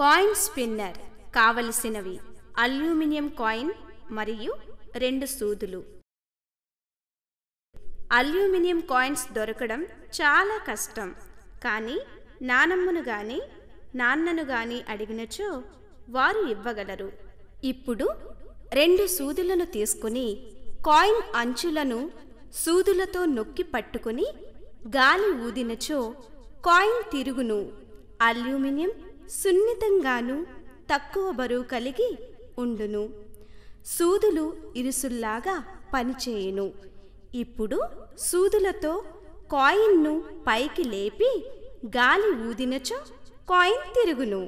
coin spinner కావలసినవి aluminium coin మరియు రెండు సూదులు అల్యూమినియం కాయిన్స్ దొరకడం చాలా కష్టం కానీ నానమ్మను కానీ నాన్నను కానీ అడిగినచో వారు ఇవ్వగలరు ఇప్పుడు రెండు సూదులను తీసుకుని కాయిన్ అంచులను సూదులతో నొక్కి పట్టుకుని గాలి ఊదినచో కాయిన్ తిరుగును అల్యూమినియం సున్నితంగాను తక్కువ బరువు కలిగి ఉండును సూదులు ఇరుసుల్లాగా పనిచేయును ఇప్పుడు సూదులతో కాయిన్ను పైకి లేపి గాలి ఊదినచో కాయిన్ తిరుగును